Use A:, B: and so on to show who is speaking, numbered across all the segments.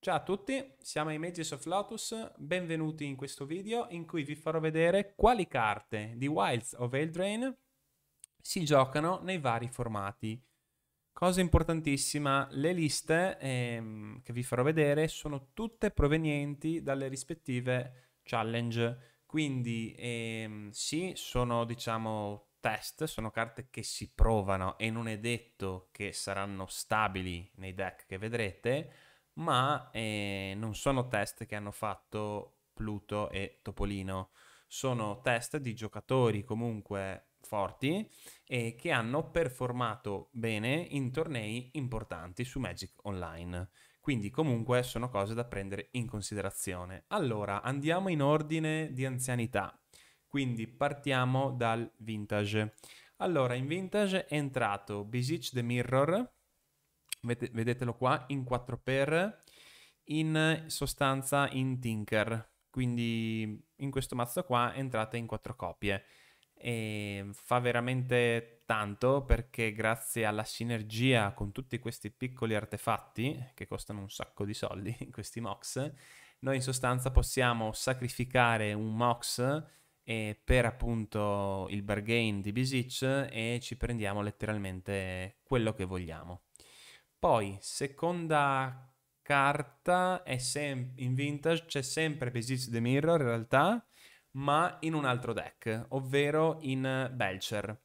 A: Ciao a tutti, siamo i Mages of Lotus, benvenuti in questo video in cui vi farò vedere quali carte di Wilds of Eldrain si giocano nei vari formati. Cosa importantissima, le liste ehm, che vi farò vedere sono tutte provenienti dalle rispettive challenge, quindi ehm, sì, sono diciamo test, sono carte che si provano e non è detto che saranno stabili nei deck che vedrete, ma eh, non sono test che hanno fatto Pluto e Topolino, sono test di giocatori comunque forti e che hanno performato bene in tornei importanti su Magic Online. Quindi comunque sono cose da prendere in considerazione. Allora, andiamo in ordine di anzianità. Quindi partiamo dal vintage. Allora, in vintage è entrato Besiege the Mirror, vedetelo qua, in 4x, in sostanza in Tinker. Quindi in questo mazzo qua entrate in 4 copie. E fa veramente tanto perché grazie alla sinergia con tutti questi piccoli artefatti, che costano un sacco di soldi, questi mox, noi in sostanza possiamo sacrificare un mox per appunto il bargain di Besic e ci prendiamo letteralmente quello che vogliamo. Poi, seconda carta, è sem- in Vintage c'è sempre Pesizio the Mirror in realtà, ma in un altro deck, ovvero in Belcher.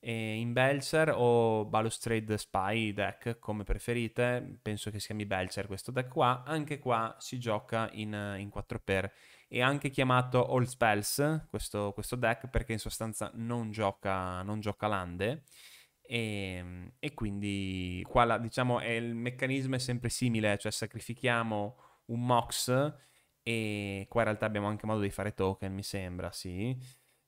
A: E in Belcher o Balustrade Spy deck, come preferite, penso che si chiami Belcher questo deck qua, anche qua si gioca in, in 4x. È anche chiamato All Spells questo, questo, deck perché in sostanza non gioca, non gioca lande e, ehm, e quindi qua la, diciamo è, il meccanismo è sempre simile, cioè sacrifichiamo un mox e qua in realtà abbiamo anche modo di fare token, mi sembra, sì.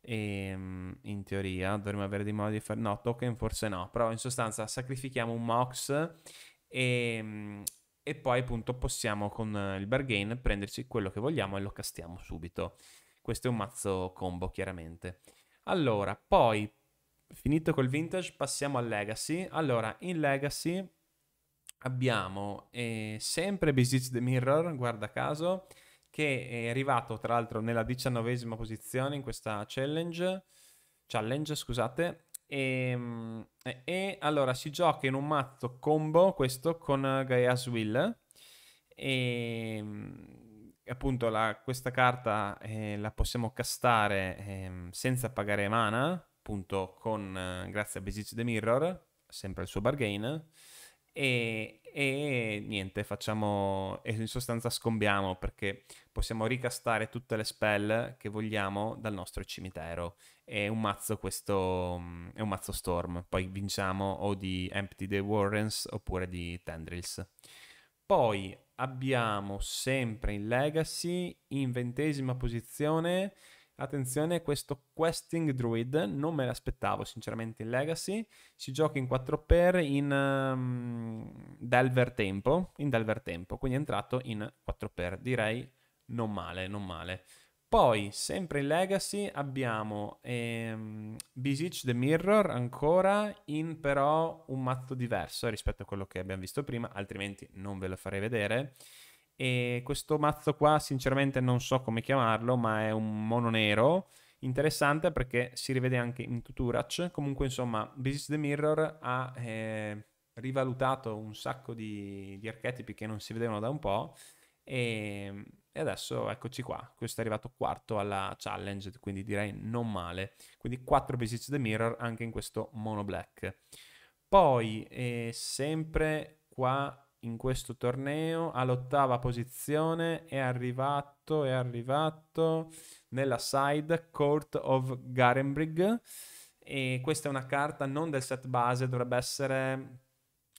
A: E, ehm, in teoria dovremmo avere dei modi di fare... No, token forse no, però in sostanza sacrifichiamo un mox e, e poi appunto possiamo con il bargain prenderci quello che vogliamo e lo castiamo subito. Questo è un mazzo combo chiaramente. Allora, poi finito col vintage passiamo al legacy. Allora, in legacy abbiamo eh, sempre Besitz the Mirror, guarda caso, che è arrivato tra l'altro nella diciannovesima posizione in questa challenge, challenge scusate, e, ehm, e, e, allora si gioca in un mazzo combo questo con Gaia's Will e ehm, appunto la, questa carta eh, la possiamo castare eh, senza pagare mana appunto con, eh, grazie a Besiege the Mirror, sempre il suo bargain, e, e, niente, facciamo, e in sostanza scombiamo perché possiamo ricastare tutte le spell che vogliamo dal nostro cimitero. È un mazzo questo, è un mazzo Storm, poi vinciamo o di Empty the Warrens oppure di Tendrils. Poi abbiamo sempre in Legacy, in ventesima posizione, Attenzione, questo Questing Druid non me l'aspettavo sinceramente in Legacy. Si gioca in 4x in um, Delver Tempo, in Delver Tempo, quindi è entrato in 4x, direi non male, non male. Poi, sempre in Legacy, abbiamo ehm, Besiege the Mirror ancora in però un mazzo diverso rispetto a quello che abbiamo visto prima, altrimenti non ve lo farei vedere. E questo mazzo qua, sinceramente, non so come chiamarlo, ma è un mono nero. Interessante perché si rivede anche in Tuturach. Comunque, insomma, Business the Mirror ha eh, rivalutato un sacco di, di archetipi che non si vedevano da un po'. E, e, adesso eccoci qua. Questo è arrivato quarto alla challenge, quindi direi non male. Quindi 4 Visits the Mirror anche in questo mono black. Poi, eh, sempre qua in questo torneo all'ottava posizione è arrivato, è arrivato nella side Court of Garenbrig e questa è una carta non del set base, dovrebbe essere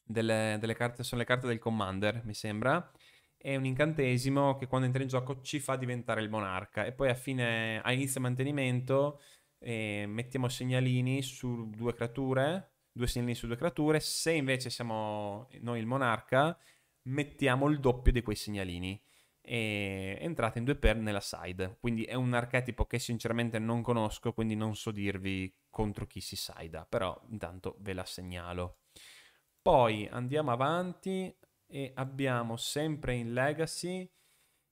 A: delle, delle carte, sono le carte del Commander mi sembra è un incantesimo che quando entra in gioco ci fa diventare il monarca e poi a, fine, a inizio mantenimento eh, mettiamo segnalini su due creature due segnalini su due creature. Se invece siamo noi il monarca, mettiamo il doppio di quei segnalini. E entrate in due per nella side. Quindi è un archetipo che sinceramente non conosco, quindi non so dirvi contro chi si side. però intanto ve la segnalo. Poi andiamo avanti e abbiamo sempre in Legacy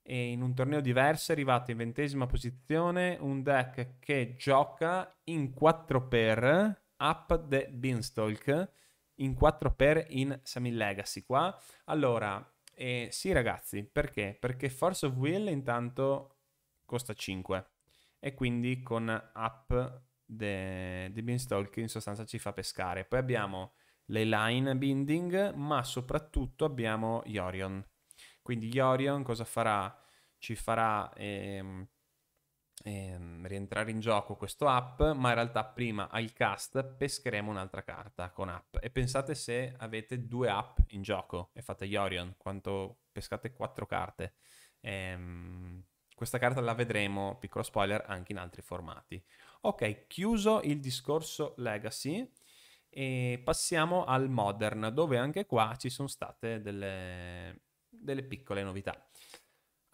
A: e in un torneo diverso è arrivato in ventesima posizione un deck che gioca in 4 per Up the Beanstalk in 4x in Summit Legacy qua. Allora, eh, sì ragazzi, perché? Perché Force of Will intanto costa 5 e quindi con Up the, the Beanstalk in sostanza ci fa pescare. Poi abbiamo le line binding, ma soprattutto abbiamo Yorion. Quindi Yorion cosa farà? Ci farà... Ehm, ehm, rientrare in gioco questo app, ma in realtà prima al cast pescheremo un'altra carta con app. E pensate se avete due app in gioco e fate Yorion, quanto pescate quattro carte. Ehm, questa carta la vedremo, piccolo spoiler, anche in altri formati. Ok, chiuso il discorso Legacy e passiamo al Modern, dove anche qua ci sono state delle, delle piccole novità.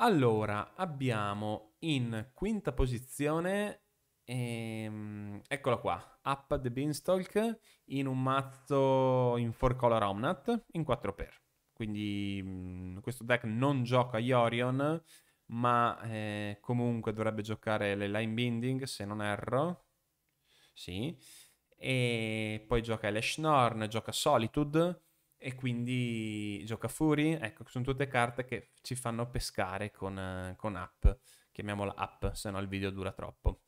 A: Allora, abbiamo in quinta posizione, ehm, eccola qua, Up the Beanstalk in un mazzo in 4 color Omnat in 4 per. Quindi mh, mm, questo deck non gioca Iorion, ma eh, comunque dovrebbe giocare le Line Binding, se non erro. Sì. E poi gioca Eleshnorn, gioca Solitude e quindi gioca Fury, ecco, sono tutte carte che ci fanno pescare con, eh, con app, chiamiamola app, se no il video dura troppo.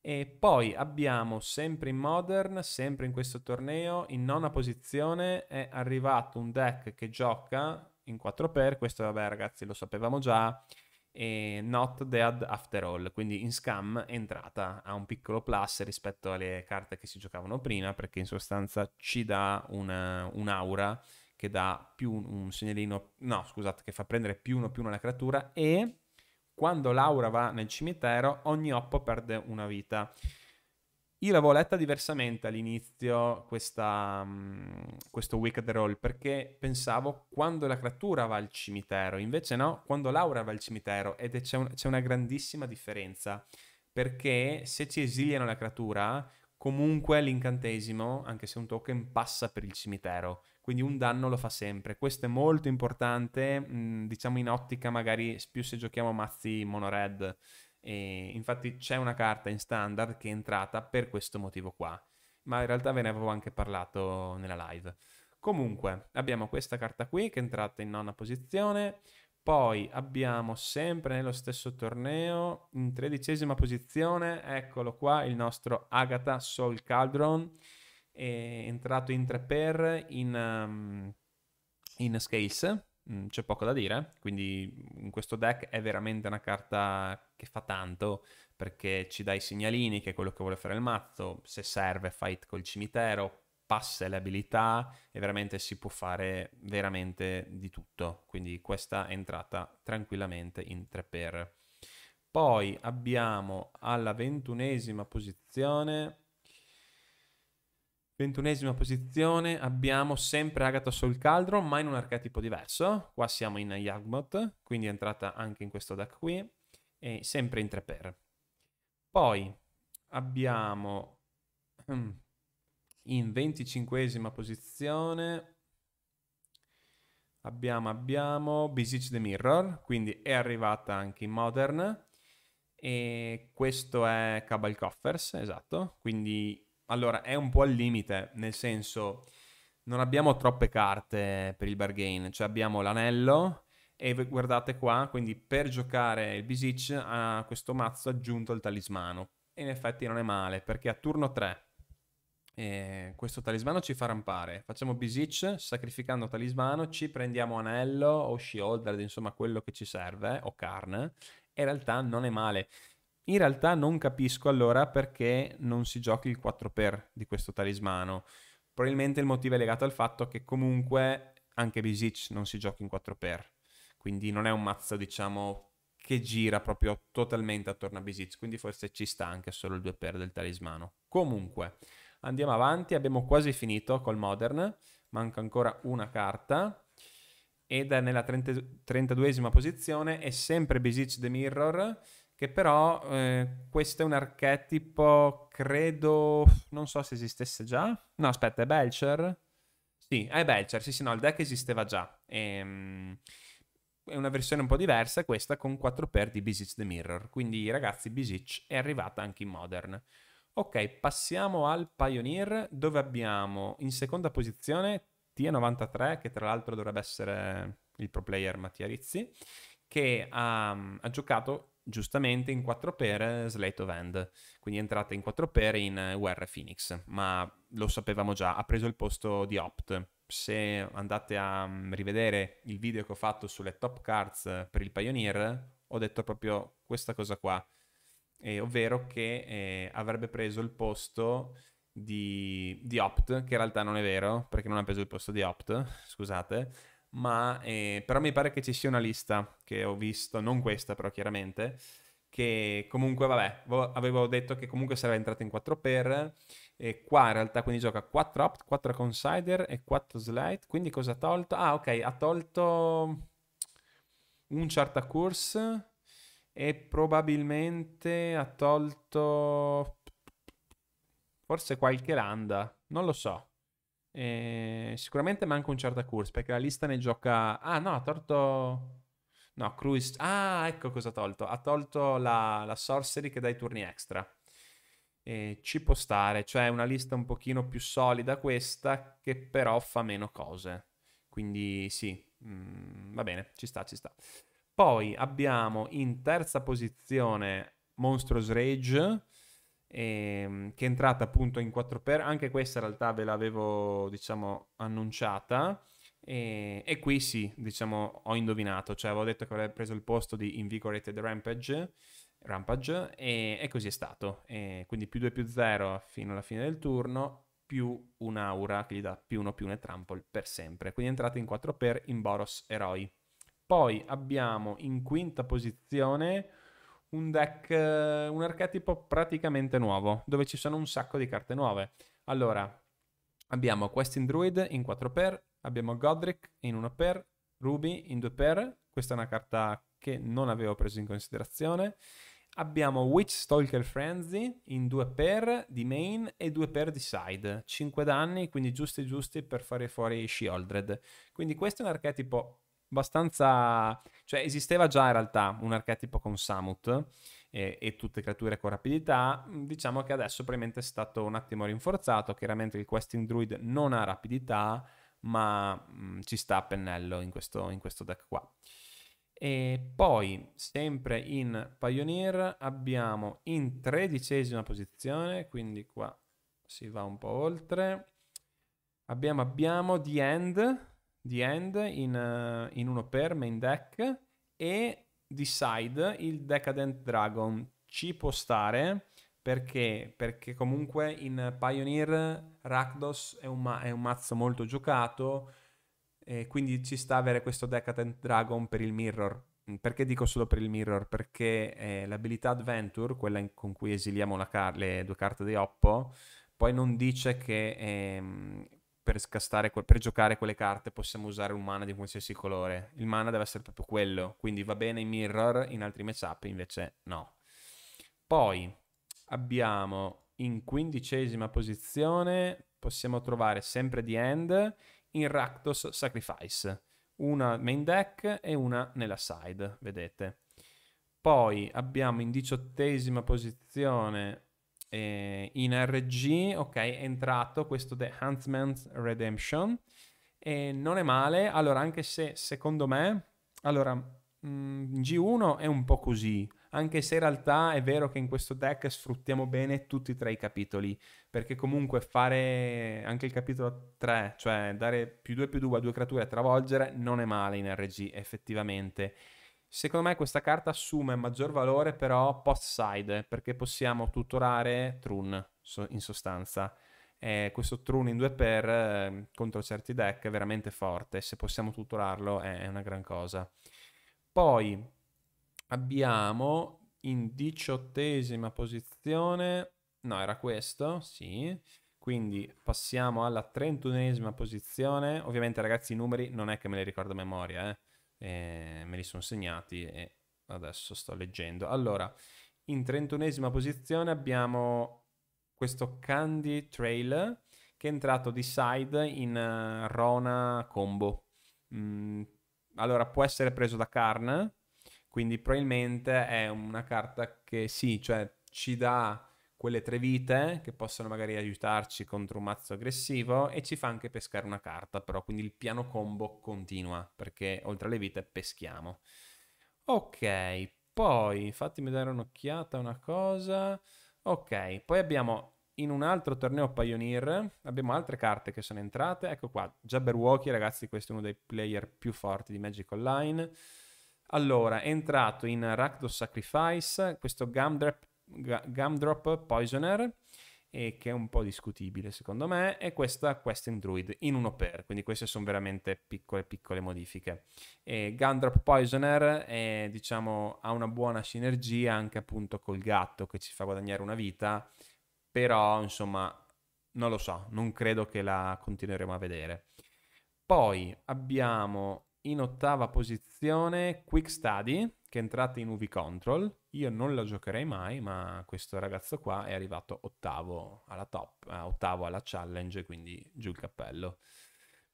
A: E poi abbiamo sempre in Modern, sempre in questo torneo, in nona posizione è arrivato un deck che gioca in 4x, questo vabbè ragazzi lo sapevamo già, e Not Dead After All, quindi in scam è entrata a un piccolo plus rispetto alle carte che si giocavano prima perché in sostanza ci dà una, un'aura che dà più un segnalino, no scusate, che fa prendere più uno più uno alla creatura e quando l'aura va nel cimitero ogni oppo perde una vita. Io l'avevo letta diversamente all'inizio questa, um, questo Wicked Roll perché pensavo quando la creatura va al cimitero, invece no, quando Laura va al cimitero ed c'è, un, c'è una grandissima differenza perché se ci esiliano la creatura comunque l'incantesimo, anche se un token, passa per il cimitero quindi un danno lo fa sempre. Questo è molto importante, mm, diciamo in ottica magari più se giochiamo mazzi mono red e infatti c'è una carta in standard che è entrata per questo motivo qua, ma in realtà ve ne avevo anche parlato nella live. Comunque, abbiamo questa carta qui che è entrata in nona posizione, poi abbiamo sempre nello stesso torneo, in tredicesima posizione, eccolo qua, il nostro Agatha Soul Caldron, è entrato in 3 per in, um, in Scales, Mm, c'è poco da dire, quindi in questo deck è veramente una carta che fa tanto perché ci dà i segnalini che è quello che vuole fare il mazzo, se serve fight col cimitero, passa le abilità e veramente si può fare veramente di tutto, quindi questa è entrata tranquillamente in 3x. Poi abbiamo alla ventunesima posizione Ventunesima posizione abbiamo sempre Agatha Soul Caldron, ma in un archetipo diverso. Qua siamo in Yagmoth, quindi è entrata anche in questo deck qui, e sempre in 3x. Poi abbiamo ehm, in 25esima posizione abbiamo, abbiamo Besiege the Mirror, quindi è arrivata anche in Modern, e questo è Cabal Coffers, esatto, quindi allora, è un po' al limite, nel senso, non abbiamo troppe carte per il bargain, cioè abbiamo l'anello e guardate qua, quindi per giocare il Bisic ha questo mazzo aggiunto il talismano. E in effetti non è male, perché a turno 3 eh, questo talismano ci fa rampare. Facciamo Bisic, sacrificando talismano, ci prendiamo anello o shield, insomma quello che ci serve, o carne. In realtà non è male. In realtà non capisco allora perché non si giochi il 4x di questo talismano. Probabilmente il motivo è legato al fatto che comunque anche Bisic non si giochi in 4x, quindi non è un mazzo diciamo che gira proprio totalmente attorno a Bisic, quindi forse ci sta anche solo il 2x del talismano. Comunque, andiamo avanti, abbiamo quasi finito col Modern, manca ancora una carta ed è nella 32esima posizione, è sempre Bisic The Mirror che però eh, questo è un archetipo, credo, non so se esistesse già. No, aspetta, è Belcher? Sì, è Belcher, sì sì, no, il deck esisteva già. Ehm, è una versione un po' diversa questa con 4 per di Besiege the Mirror, quindi ragazzi Besiege è arrivata anche in Modern. Ok, passiamo al Pioneer dove abbiamo in seconda posizione tia 93 che tra l'altro dovrebbe essere il pro player Mattia Rizzi che ha, mm, ha giocato giustamente in 4 per Slate of End, quindi è entrata in 4 per in eh, UR Phoenix, ma lo sapevamo già, ha preso il posto di Opt. Se andate a mm, rivedere il video che ho fatto sulle top cards eh, per il Pioneer, ho detto proprio questa cosa qua, eh, ovvero che eh, avrebbe preso il posto di, di Opt, che in realtà non è vero, perché non ha preso il posto di Opt, scusate, ma eh, però mi pare che ci sia una lista che ho visto, non questa però chiaramente, che comunque vabbè, avevo detto che comunque sarebbe entrata in 4x, e qua in realtà quindi gioca 4 opt, 4 consider e 4 slide, quindi cosa ha tolto? Ah ok, ha tolto un charta course e probabilmente ha tolto forse qualche landa, non lo so. E eh, sicuramente manca un certo Cruz perché la lista ne gioca. Ah, no, ha tolto. No, Cruise. Ah, ecco cosa ha tolto. Ha tolto la, la Sorcery che dà i turni extra. E ci può stare, cioè una lista un pochino più solida questa, che però fa meno cose. Quindi sì, mm, va bene, ci sta, ci sta. Poi abbiamo in terza posizione Monstrous Rage ehm, che è entrata appunto in 4x, anche questa in realtà ve l'avevo diciamo annunciata e, e qui sì, diciamo ho indovinato, cioè avevo detto che avrei preso il posto di Invigorated Rampage, Rampage e, e così è stato, e quindi più 2 più 0 fino alla fine del turno più un'aura che gli dà più 1 più 1 trample per sempre, quindi è entrata in 4x in Boros Eroi. Poi abbiamo in quinta posizione un deck, eh, un archetipo praticamente nuovo, dove ci sono un sacco di carte nuove. Allora, abbiamo Questing Druid in 4 per, abbiamo Godric in 1 per, Ruby in 2 per, questa è una carta che non avevo preso in considerazione. Abbiamo Witch Stalker Frenzy in 2 per di main e 2 per di side, 5 danni, quindi giusti giusti per fare fuori Shieldred. Quindi questo è un archetipo abbastanza... cioè esisteva già in realtà un archetipo con Samut e, e tutte creature con rapidità, diciamo che adesso probabilmente è stato un attimo rinforzato, chiaramente il Questing Druid non ha rapidità, ma mh, mm, ci sta a pennello in questo, in questo deck qua. E poi, sempre in Pioneer, abbiamo in tredicesima posizione, quindi qua si va un po' oltre, abbiamo, abbiamo The End, The End in, uh, in uno per main deck e di side il Decadent Dragon. Ci può stare perché? Perché comunque in Pioneer Rakdos è un, ma- è un mazzo molto giocato e quindi ci sta avere questo Decadent Dragon per il Mirror. Mm, perché dico solo per il Mirror? Perché eh, l'abilità Adventure, quella in- con cui esiliamo car- le due carte di Oppo, poi non dice che... Eh, per scastare, per giocare quelle carte possiamo usare un mana di qualsiasi colore. Il mana deve essere proprio quello, quindi va bene in mirror, in altri matchup invece no. Poi abbiamo in quindicesima posizione, possiamo trovare sempre di End, in Rakdos Sacrifice, una main deck e una nella side, vedete. Poi abbiamo in diciottesima posizione eh, in RG, ok, è entrato questo The Huntsman's Redemption. E non è male, allora anche se secondo me, allora mh, mm, G1 è un po' così, anche se in realtà è vero che in questo deck sfruttiamo bene tutti e tre i capitoli, perché comunque fare anche il capitolo 3, cioè dare più 2 più 2 a due creature e travolgere, non è male in RG effettivamente. Secondo me questa carta assume maggior valore però post-side, perché possiamo tutorare Trun in sostanza. Eh, questo Trun in 2 per eh, contro certi deck è veramente forte, se possiamo tutorarlo è una gran cosa. Poi abbiamo in diciottesima posizione, no era questo, sì, quindi passiamo alla trentunesima posizione, ovviamente ragazzi i numeri non è che me li ricordo a memoria, eh eh, me li sono segnati e adesso sto leggendo. Allora, in 31esima posizione abbiamo questo Candy Trail che è entrato di side in uh, Rona Combo. Mm, allora, può essere preso da Karn, quindi probabilmente è una carta che sì, cioè ci dà quelle tre vite che possono magari aiutarci contro un mazzo aggressivo e ci fa anche pescare una carta però, quindi il piano combo continua perché oltre alle vite peschiamo. Ok, poi fatemi dare un'occhiata a una cosa. Ok, poi abbiamo in un altro torneo Pioneer, abbiamo altre carte che sono entrate, ecco qua, Jabberwocky ragazzi, questo è uno dei player più forti di Magic Online. Allora, è entrato in Rakdos Sacrifice, questo Gumdrap Gumdrop Poisoner e che è un po' discutibile secondo me, e questa Question Druid in uno per, quindi queste sono veramente piccole piccole modifiche. E Gundrop Poisoner è, diciamo, ha una buona sinergia anche appunto col gatto che ci fa guadagnare una vita, però insomma non lo so, non credo che la continueremo a vedere. Poi abbiamo in ottava posizione Quick Study, che è entrata in UV Control. Io non la giocherei mai, ma questo ragazzo qua è arrivato ottavo alla top, eh, ottavo alla challenge, quindi giù il cappello.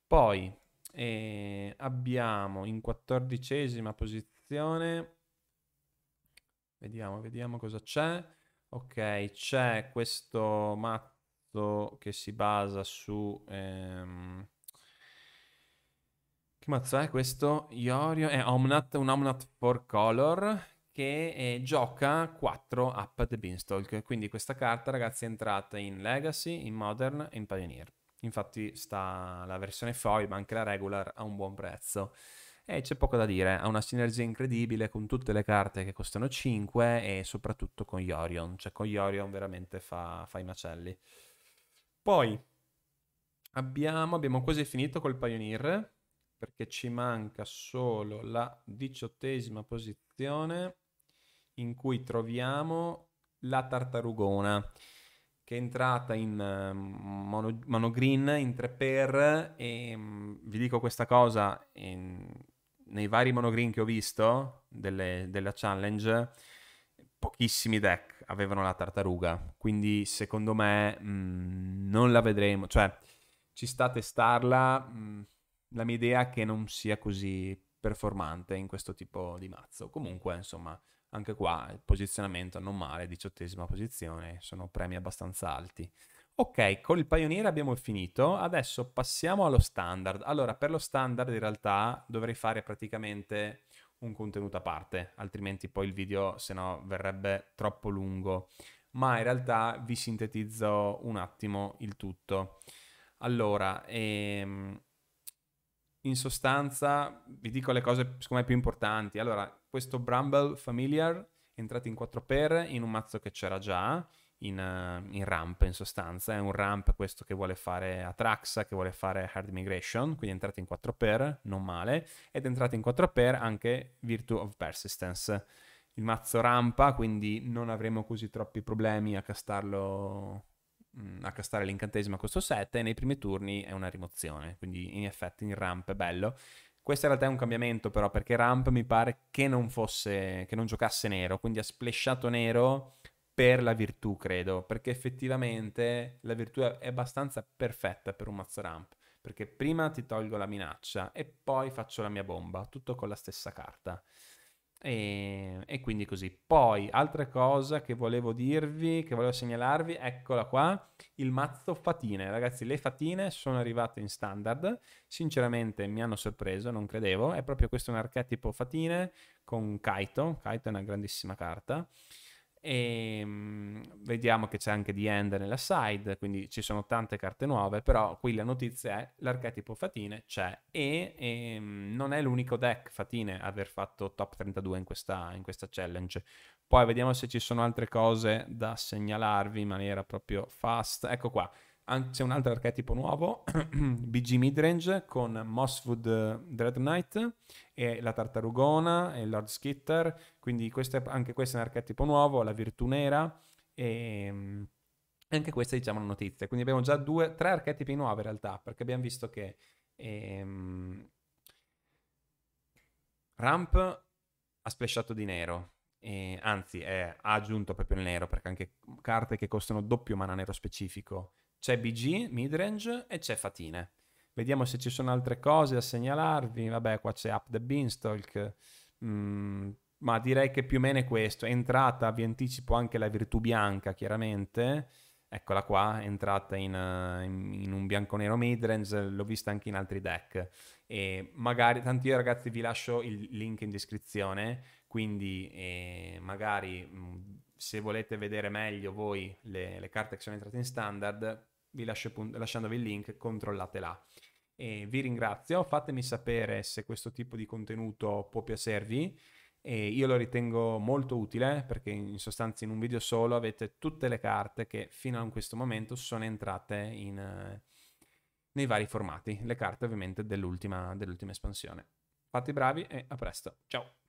A: Poi eh, abbiamo in quattordicesima posizione, vediamo, vediamo cosa c'è. Ok, c'è questo mazzo che si basa su... Ehm, che mazzo è questo? Iorio è Omnat, un Omnat 4 Color che eh, gioca 4 up the Beanstalk. Quindi questa carta, ragazzi, è entrata in Legacy, in Modern e in Pioneer. Infatti sta la versione foil, ma anche la regular a un buon prezzo. E c'è poco da dire, ha una sinergia incredibile con tutte le carte che costano 5 e soprattutto con Iorion. Cioè con Iorion veramente fa, fa i macelli. Poi abbiamo, abbiamo quasi finito col Pioneer perché ci manca solo la diciottesima posizione in cui troviamo la tartarugona che è entrata in ehm, mono, mono green in 3 per e mm, vi dico questa cosa in, nei vari mono green che ho visto delle, della challenge pochissimi deck avevano la tartaruga quindi secondo me mh, mm, non la vedremo cioè ci sta a testarla mh, mm, la mia idea è che non sia così performante in questo tipo di mazzo. Comunque, insomma, anche qua il posizionamento non male, diciottesima posizione, sono premi abbastanza alti. Ok, con il Pioneer abbiamo finito, adesso passiamo allo standard. Allora, per lo standard in realtà dovrei fare praticamente un contenuto a parte, altrimenti poi il video se no verrebbe troppo lungo, ma in realtà vi sintetizzo un attimo il tutto. Allora, ehm, in sostanza vi dico le cose secondo me più importanti. Allora, questo Bramble Familiar è entrato in 4 per in un mazzo che c'era già, in, uh, in, ramp in sostanza, è un ramp questo che vuole fare Atraxa, che vuole fare Hard Migration, quindi è entrato in 4 per, non male, ed è entrato in 4 per anche Virtue of Persistence. Il mazzo rampa, quindi non avremo così troppi problemi a castarlo Mm, a castare l'incantesimo a questo 7 e nei primi turni è una rimozione, quindi in effetti in ramp è bello. Questo in realtà è un cambiamento però perché ramp mi pare che non fosse, che non giocasse nero, quindi ha splesciato nero per la virtù credo, perché effettivamente la virtù è abbastanza perfetta per un mazzo ramp perché prima ti tolgo la minaccia e poi faccio la mia bomba, tutto con la stessa carta. E, e, quindi così. Poi, altra cosa che volevo dirvi, che volevo segnalarvi, eccola qua, il mazzo fatine. Ragazzi, le fatine sono arrivate in standard, sinceramente mi hanno sorpreso, non credevo, è proprio questo un archetipo fatine con Kaito, Kaito è una grandissima carta, e ehm, vediamo che c'è anche di end nella side, quindi ci sono tante carte nuove, però qui la notizia è l'archetipo Fatine c'è e, e ehm, non è l'unico deck Fatine a aver fatto top 32 in questa, in questa challenge. Poi vediamo se ci sono altre cose da segnalarvi in maniera proprio fast. Ecco qua, c'è un altro archetipo nuovo, BG Midrange con Mosswood eh, Dreadknight e la Tartarugona e Lord Skitter, quindi queste, anche questo è un archetipo nuovo, la Virtù Nera e mm, anche questa diciamo, è diciamo una notizia. Quindi abbiamo già due, tre archetipi nuovi in realtà, perché abbiamo visto che ehm, Ramp ha splashato di nero, eh, anzi eh, ha aggiunto proprio il nero perché anche carte che costano doppio mana nero specifico c'è BG, midrange e c'è Fatine. Vediamo se ci sono altre cose da segnalarvi. Vabbè, qua c'è Up the Beanstalk. Mm, ma direi che più o meno è questo. È entrata, vi anticipo anche la virtù bianca, chiaramente. Eccola qua, è entrata in, in, in un bianco-nero midrange, l'ho vista anche in altri deck. E magari, tanti io ragazzi vi lascio il link in descrizione, quindi eh, magari mm, se volete vedere meglio voi le, le carte che sono entrate in standard, vi lascio lasciandovi il link, controllatela. E vi ringrazio, fatemi sapere se questo tipo di contenuto può piacervi. E io lo ritengo molto utile perché in sostanza in un video solo avete tutte le carte che fino a questo momento sono entrate in, nei vari formati, le carte ovviamente dell'ultima, dell'ultima espansione. Fate i bravi e a presto, ciao!